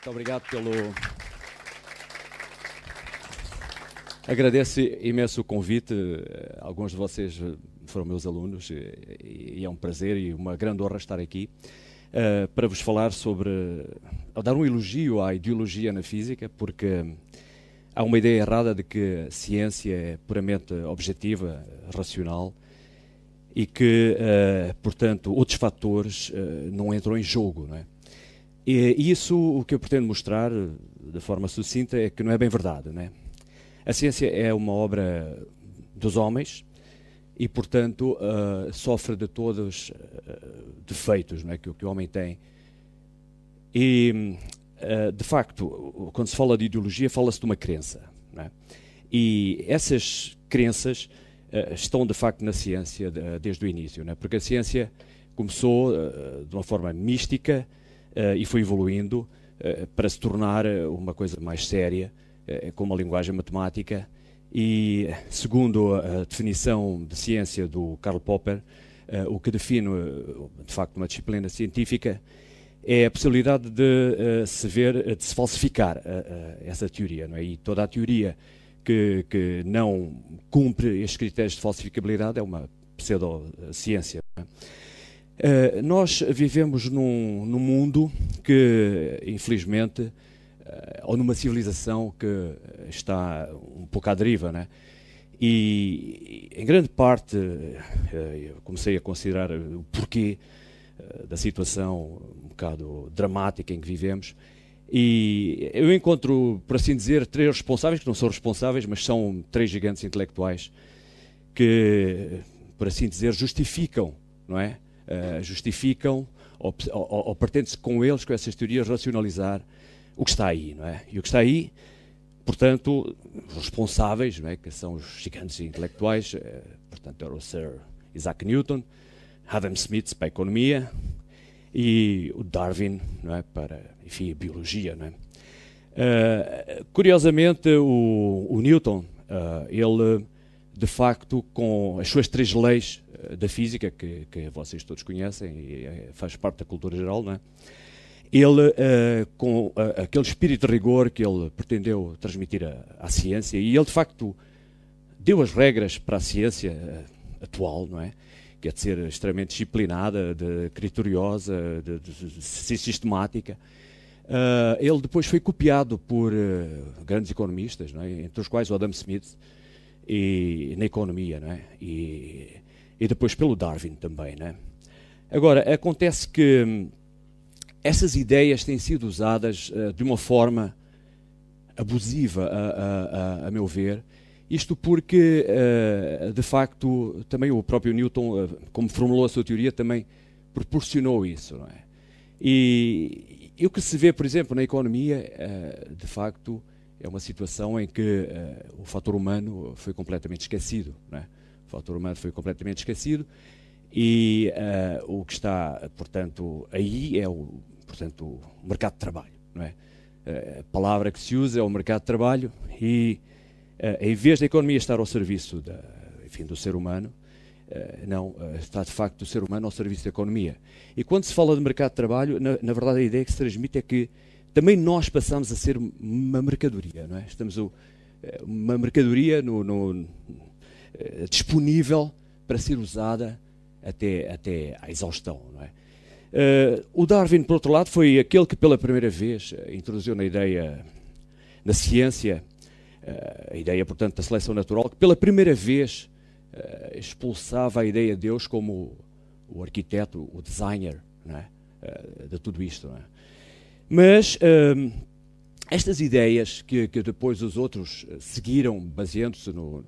Muito obrigado pelo. Agradeço imenso o convite. Eh, alguns de vocês eh, foram meus alunos eh, e é um prazer e uma grande honra estar aqui para vos falar sobre. dar um elogio à ideologia na física, porque há uma ideia errada de que a ciência é puramente objetiva, racional e que, portanto, outros fatores não entram em jogo, não é? E isso, o que eu pretendo mostrar, eh, de forma sucinta, é que não é bem verdade. Né? A ciência é uma obra dos homens e, portanto, uh, sofre de todos uh, defeitos é que, que, o homem tem. E, uh, de facto, quando se fala de ideologia, fala-se de uma crença. É? E essas crenças estão, de facto, na ciência de, desde o início, é? porque a ciência começou de uma forma mística, uh, e foi evoluindo uh, para se tornar eh, uma coisa mais séria, com uma linguagem matemática. E, segundo a definição de ciência do Karl Popper, o que define, de facto, uma disciplina científica é a possibilidade de se ver, de se falsificar essa teoria, não é? E toda a teoria que, que, não cumpre estes critérios de falsificabilidade é uma pseudociência. Não é? Eh, nós vivemos num, num, mundo que, infelizmente, eh, ou numa civilização que está um pouco à deriva, né? E, em grande parte, eh, comecei a considerar o porquê da situação um bocado dramática em que vivemos. E eu encontro, por assim dizer, três responsáveis, que não são responsáveis, mas são três gigantes intelectuais, que, por assim dizer, justificam, não é? Eh, justificam ou, ou, ou pretende-se com eles, com essas teorias, racionalizar o que está aí, não é? E o que está aí, portanto, os responsáveis, não é? que são os gigantes intelectuais, eh, portanto, era é o Sir Isaac Newton, Adam Smith para a economia e o Darwin, não é? Para, enfim, a biologia, não é? Uh, curiosamente, o, o Newton, uh, ele de facto, com as suas três leis eh, da física, que, que vocês todos conhecem e eh, faz parte da cultura geral, não é? ele, uh, com uh, aquele espírito de rigor que ele pretendeu transmitir à, ciência, e ele de facto deu as regras para a ciência uh, atual, não é? Que é de ser extremamente disciplinada, de, criteriosa, de, de, de ser sistemática. ele depois foi copiado por grandes economistas, não é? entre os quais o Adam Smith, e, na economia, não é? E, e depois pelo Darwin também. Né? Agora, acontece que hum, essas ideias têm sido usadas uh, de uma forma abusiva, a, a, a, a meu ver, isto porque, uh, de facto, também o próprio Newton, uh, como formulou a sua teoria, também proporcionou isso. Não é? E, e o que se vê, por exemplo, na economia, de facto, é uma situação em que o fator humano foi completamente esquecido. Não é? o fator humano foi completamente esquecido. E uh, o que está, portanto, aí é o, portanto, o mercado de trabalho. Não é? Eh, a palavra que se usa é o mercado de trabalho e, uh, em vez da economia estar ao serviço da, enfim, do ser humano, não, está de facto o ser humano ao serviço da economia. E quando se fala de mercado de trabalho, na, na verdade a ideia que se transmite é que também nós passamos a ser uma mercadoria, não é? Estamos o, uma mercadoria no, no, eh, disponível para ser usada até, até à exaustão. Não é? Uh, o Darwin, por outro lado, foi aquele que pela primeira vez eh, introduziu na ideia, na ciência, uh, a ideia, portanto, da seleção natural, que pela primeira vez uh, expulsava a ideia de Deus como o, arquiteto, o designer é? de tudo isto. É? Mas estas ideias que, que, depois os outros seguiram, baseando-se no,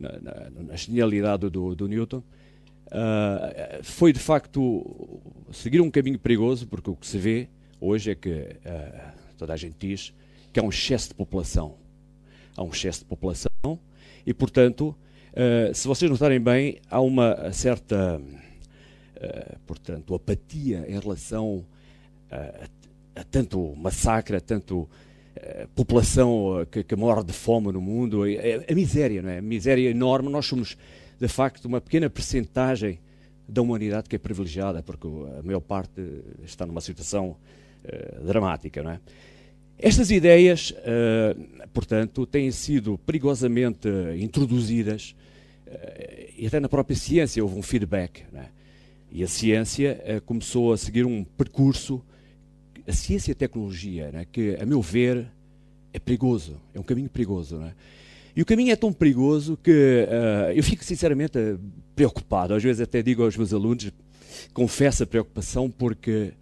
na, na, na genialidade do, do Newton, uh, foi de facto seguir um caminho perigoso, porque o que se vê hoje é que uh, toda a gente diz que há um excesso de população. Há um excesso de população e, portanto, uh, se vocês notarem bem, há uma certa portanto, apatia em relação a, a tanto massacre, a tanto a eh, população eh, que, que, morre de fome no mundo, a, é, a, é, é miséria, não é? A miséria enorme. Nós somos, de facto, uma pequena percentagem da humanidade que é privilegiada, porque a maior parte eh, está numa situação uh, dramática, não é? Estas ideias, uh, portanto, têm sido perigosamente introduzidas uh, e até na própria ciência houve um feedback, não é? E a ciência começou a seguir um percurso a ciência e a tecnologia, né, que, a meu ver, é perigoso, é um caminho perigoso. Né? E o caminho é tão perigoso que uh, eu fico sinceramente eh, preocupado. Às vezes até digo aos meus alunos, confesso a preocupação, porque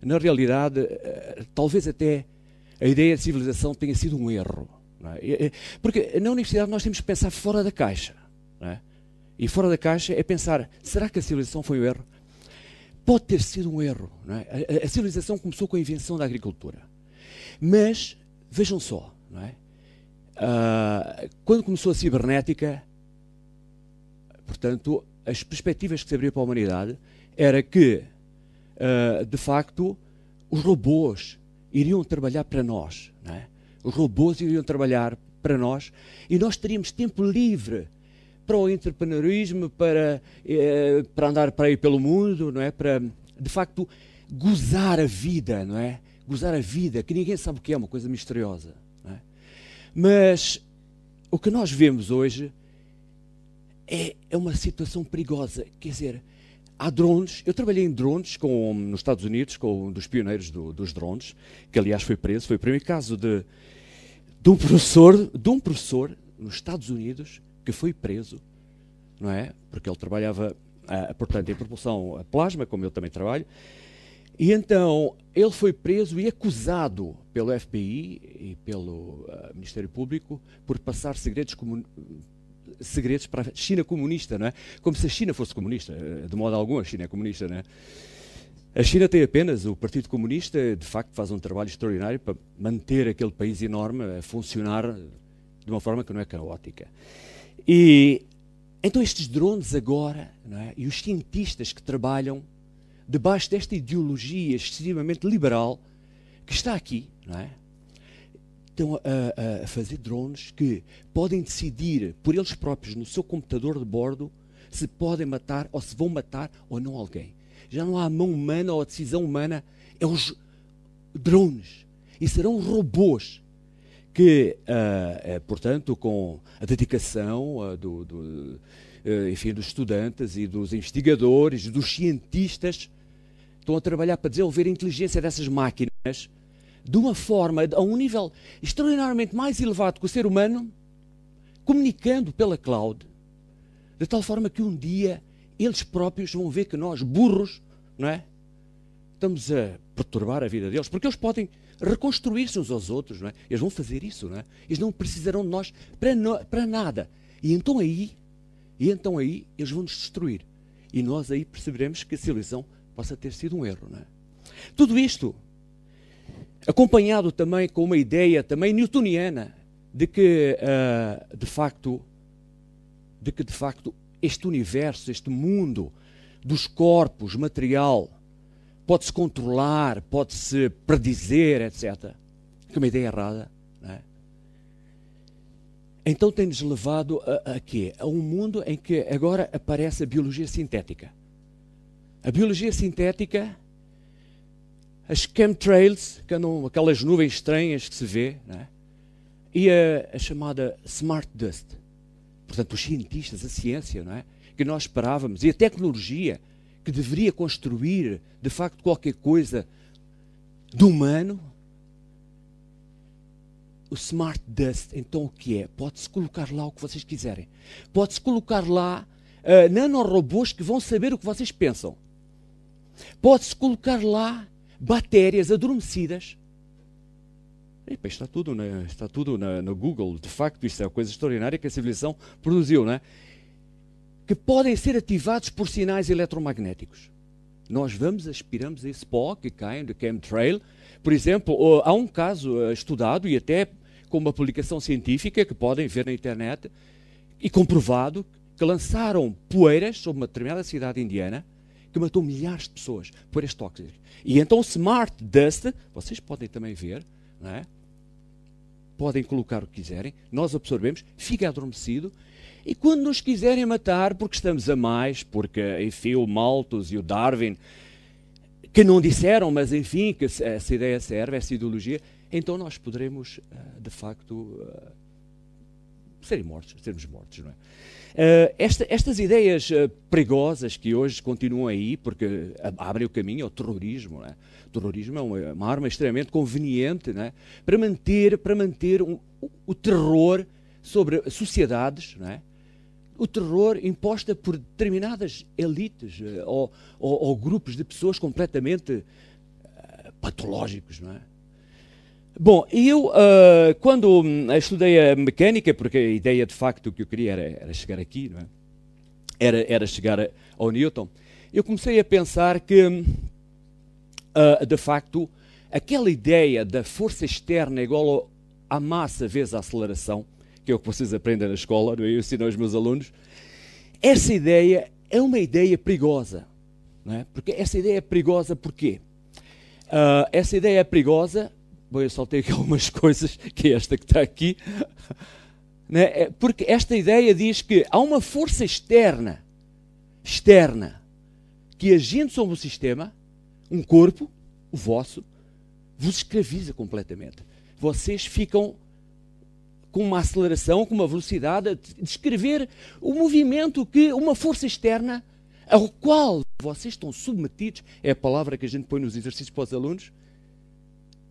na realidade, uh, talvez até a ideia de civilização tenha sido um erro. É? Porque na universidade nós temos que pensar fora da caixa. É? E fora da caixa é pensar: será que a civilização foi um erro? pode ter sido um erro. É? a, civilização começou com a invenção da agricultura. Mas, vejam só, é? uh, quando começou a cibernética, portanto, as perspectivas que se abriam para a humanidade era que, uh, de facto, os robôs iriam trabalhar para nós. É? Os robôs iriam trabalhar para nós e nós teríamos tempo livre para o entrepreneurismo, para, eh, para andar para aí pelo mundo, não é? Para, de facto, gozar a vida, não é? Gozar a vida, que ninguém sabe o que é, uma coisa misteriosa. É? Mas o que nós vemos hoje é, é uma situação perigosa. Quer dizer, há drones. Eu trabalhei em drones com, nos Estados Unidos, com um dos pioneiros do, dos drones, que aliás foi preso. Foi o primeiro caso de, de, um professor, de um professor nos Estados Unidos que foi preso, não é? Porque ele trabalhava, ah, portanto, em propulsão a plasma, como eu também trabalho. E então ele foi preso e acusado pelo FBI e pelo ah, Ministério Público por passar segredos segredos para a China comunista, não é? Como se a China fosse comunista, eh, de modo algum a China é comunista, não é? A China tem apenas o Partido Comunista, de facto, faz um trabalho extraordinário para manter aquele país enorme a funcionar de uma forma que não é caótica. E então estes drones agora, é? e os cientistas que trabalham debaixo desta ideologia extremamente liberal que está aqui, é? estão a, a, fazer drones que podem decidir por eles próprios no seu computador de bordo se podem matar ou se vão matar ou não alguém. Já não há a mão humana ou a decisão humana, é os drones. E serão robôs que, uh, portanto, com a dedicação uh, do, do uh, enfim, dos estudantes e dos investigadores, dos cientistas, estão a trabalhar para desenvolver a inteligência dessas máquinas de uma forma, a um nível extraordinariamente mais elevado que o ser humano, comunicando pela cloud, de tal forma que um dia eles próprios vão ver que nós, burros, não é? Estamos a perturbar a vida deles, porque eles podem reconstruir-se uns aos outros, não é? Eles vão fazer isso, não é? Eles não precisarão de nós para, no, para nada. E então aí, e então aí eles vão nos destruir. E nós aí perceberemos que essa civilização possa ter sido um erro, não é? Tudo isto acompanhado também com uma ideia também newtoniana de que uh, de facto de que de facto este universo, este mundo dos corpos material pode-se controlar, pode-se predizer, etc. Que é uma ideia errada. Não é? Então tem-nos levado a, a quê? A um mundo em que agora aparece a biologia sintética. A biologia sintética, as chemtrails, que andam, aquelas nuvens estranhas que se vê, é? e a, a, chamada smart dust. Portanto, os cientistas, a ciência, não é? que nós esperávamos, e a tecnologia que deveria construir de facto qualquer coisa do humano, o Smart Dust, então o que é? Pode-se colocar lá o que vocês quiserem. Pode-se colocar lá uh, nanorobôs que vão saber o que vocês pensam. Pode-se colocar lá bactérias adormecidas. Epa, está tudo, na, está tudo na, Google. De facto, isto é uma coisa extraordinária que a civilização produziu, não é? que podem ser ativados por sinais eletromagnéticos. Nós vamos, aspiramos esse pó que cai do chemtrail. Por exemplo, há um caso eh, estudado e até com uma publicação científica que podem ver na internet e comprovado que lançaram poeiras sobre uma determinada cidade indiana que matou milhares de pessoas, poeiras tóxicas. E então Smart Dust, vocês podem também ver, não é? podem colocar o que quiserem, nós absorvemos, fica adormecido e quando nos quiserem matar, porque estamos a mais, porque, enfim, o Malthus e o Darwin, que não disseram, mas enfim, que essa ideia serve, essa ideologia, então nós poderemos, eh, de facto, eh, serem mortos, sermos mortos, não é? Eh, esta, estas ideias perigosas que hoje continuam aí, porque abrem o caminho ao terrorismo, não é? O terrorismo é, é uma, arma extremamente conveniente, não é? Para manter, para manter um, o terror sobre sociedades, não é? o terror imposta por determinadas elites eh, ou, ou, ou grupos de pessoas completamente eh, patológicos, não é? Bom, eu uh, quando hum, estudei a mecânica, porque a ideia de facto que eu queria era, era chegar aqui, não é? era, era chegar ao Newton, eu comecei a pensar que, uh, de facto, aquela ideia da força externa é igual à massa vezes a aceleração, que é o que vocês aprendem na escola, não é? eu ensino aos meus alunos. Essa ideia é uma ideia perigosa. Não é? Porque essa ideia é perigosa porquê? Uh, essa ideia é perigosa. Bom, eu soltei aqui algumas coisas, que é esta que está aqui. É? é? Porque esta ideia diz que há uma força externa, externa, que agindo sobre o sistema, um corpo, o vosso, vos escraviza completamente. Vocês ficam com uma aceleração, com uma velocidade, descrever o movimento que uma força externa ao qual vocês estão submetidos, é a palavra que a gente põe nos exercícios para os alunos,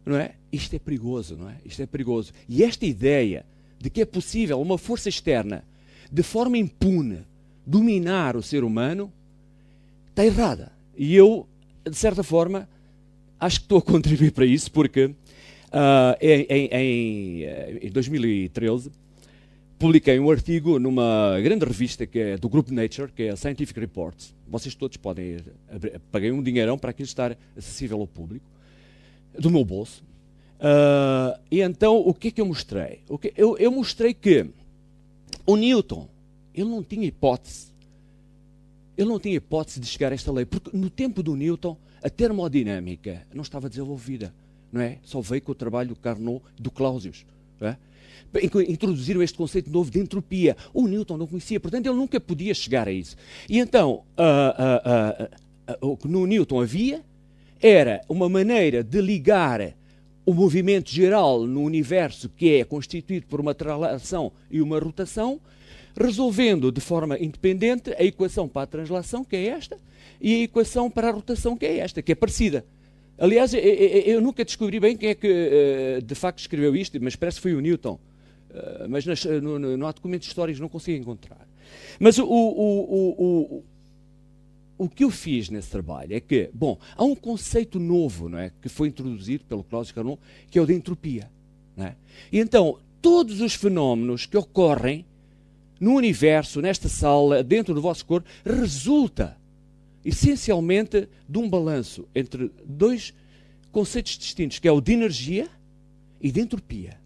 não é? Isto é perigoso, não é? Isto é perigoso. E esta ideia de que é possível uma força externa, de forma impune, dominar o ser humano, está errada. E eu, de certa forma, acho que estou a contribuir para isso, porque Uh, em, em, em 2013, eh, publiquei um artigo numa grande revista que é do grupo Nature, que é a Scientific Reports. Vocês todos podem ir. Paguei um dinheirão para aquilo estar acessível ao público, do meu bolso. Uh, e então, o que é que eu mostrei? O que, eu, eu mostrei que o Newton, ele não tinha hipótese. Ele não tinha hipótese de chegar a esta lei, porque no tempo do Newton, a termodinâmica não estava desenvolvida não é? Só veio com o trabalho do Carnot e do Clausius, é? Introduziram este conceito novo de entropia. O Newton não conhecia, portanto, ele nunca podia chegar a isso. E então, uh, uh, uh, o que no Newton havia era uma maneira de ligar o movimento geral no universo, que é constituído por uma translação e uma rotação, resolvendo de forma independente a equação para a translação, que é esta, e a equação para a rotação, que é esta, que é parecida. Aliás, eu, nunca descobri bem quem é que eh, de facto escreveu isto, mas parece que foi o Newton. Eh, mas não há documentos históricos, não consigo encontrar. Mas o, o, o, o, que eu fiz nesse trabalho é que, bom, há um conceito novo não é, que foi introduzido pelo Claudio Carnot, que é o da entropia. Não é? E então, todos os fenómenos que ocorrem no universo, nesta sala, dentro do vosso corpo, resulta essencialmente de um balanço entre dois conceitos distintos, que é o de energia e de entropia.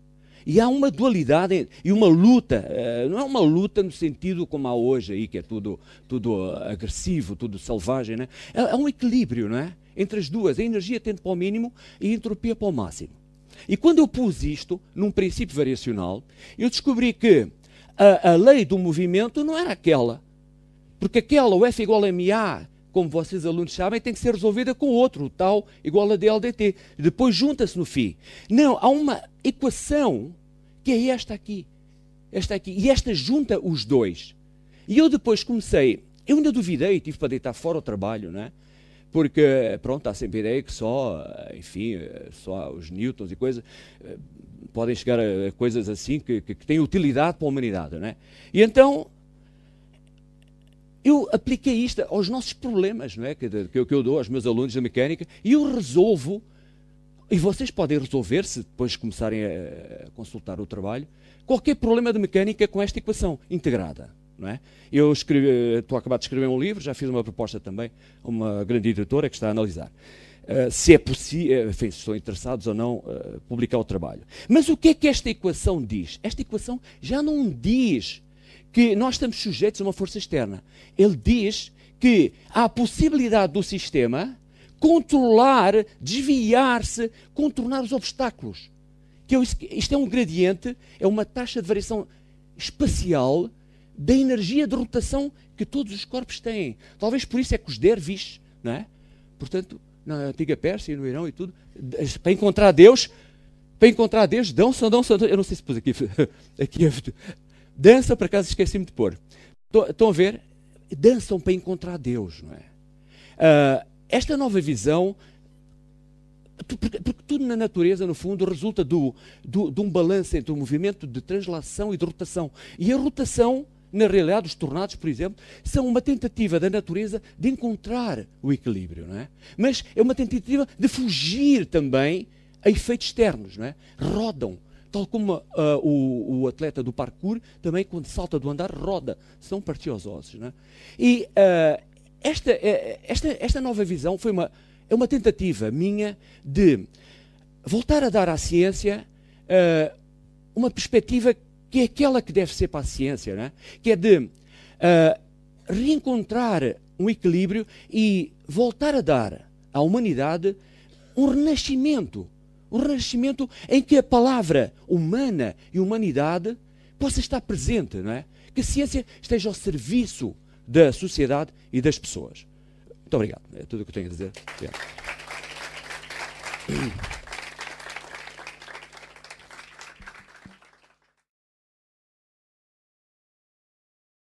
E há uma dualidade e uma luta, eh, não é uma luta no sentido como há hoje aí, que é tudo, tudo eh, agressivo, tudo selvagem, né? É, é um equilíbrio não é? entre as duas, a energia tende para o mínimo e a entropia para o máximo. E quando eu pus isto num princípio variacional, eu descobri que a, a lei do movimento não era aquela, porque aquela, o F igual a MA, como vocês alunos sabem, tem que ser resolvida com outro, tal igual a DLDT. Depois junta-se no FI. Não, há uma equação que é esta aqui. Esta aqui. E esta junta os dois. E eu depois comecei, eu ainda duvidei, tive para deitar fora o trabalho, não é? Porque, pronto, há sempre a ideia que só, enfim, só os newtons e coisas eh, podem chegar a coisas assim que, que, que têm utilidade para a humanidade, não é? E então eu apliquei isto aos nossos problemas, não é? Que, que, que eu dou aos meus alunos da mecânica e eu resolvo. E vocês podem resolver, se depois começarem a consultar o trabalho, qualquer problema de mecânica com esta equação integrada. Não é? Eu escrevi, estou a acabar de escrever um livro, já fiz uma proposta também a uma grande editora que está a analisar. Uh, se é possível, eh, se estão interessados ou não, uh, publicar o trabalho. Mas o que é que esta equação diz? Esta equação já não diz que nós estamos sujeitos a uma força externa. Ele diz que há a possibilidade do sistema controlar, desviar-se, contornar os obstáculos. Que é isto é um gradiente, é uma taxa de variação espacial da energia de rotação que todos os corpos têm. Talvez por isso é que os dervis, não é? Portanto, na antiga Pérsia e no Irão e tudo, para encontrar Deus, para encontrar Deus, dão-se, dão-se, eu não sei se pus aqui, aqui Dançam, para casa, esqueci-me de pôr. Estão a ver? Dançam para encontrar Deus, não é? Uh, esta nova visão, porque, porque, tudo na natureza, no fundo, resulta do, do, de um balanço entre o movimento de translação e de rotação. E a rotação na realidade, os tornados, por exemplo, são uma tentativa da natureza de encontrar o equilíbrio, não é? Mas é uma tentativa de fugir também a efeitos externos, não é? Rodam, Tal como uh, o, o, atleta do parkour, também quando salta do andar, roda. São partiosos. Né? E uh, esta, eh, esta, esta nova visão foi uma, é uma tentativa minha de voltar a dar à ciência uh, uma perspectiva que é aquela que deve ser para a ciência, né? que é de reencontrar um equilíbrio e voltar a dar à humanidade um renascimento um renascimento em que a palavra humana e humanidade possa estar presente, não é? Que a ciência esteja ao serviço da sociedade e das pessoas. Muito obrigado. É tudo o que eu tenho a dizer. Obrigado.